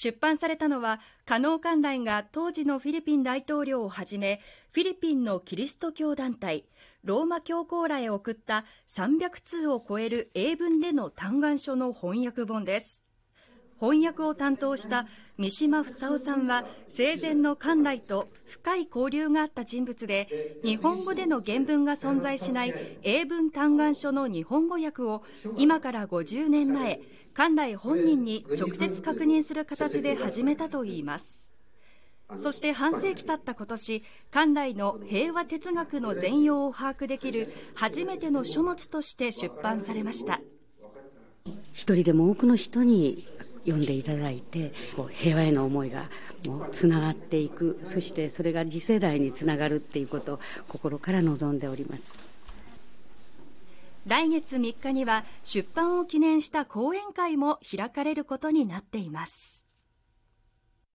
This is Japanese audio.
出版されたのは、加納観覧が当時のフィリピン大統領をはじめ、フィリピンのキリスト教団体、ローマ教皇らへ送った300通を超える英文での嘆願書の翻訳本です。翻訳を担当した三島房夫さんは生前の関来と深い交流があった人物で日本語での原文が存在しない英文嘆願書の日本語訳を今から50年前関来本人に直接確認する形で始めたといいますそして半世紀経った今年関来の平和哲学の全容を把握できる初めての書物として出版されました一人でも多くの人に読んでいただいてこう平和への思いがもうつながっていくそしてそれが次世代につながるっていうことを心から望んでおります来月3日には出版を記念した講演会も開かれることになっています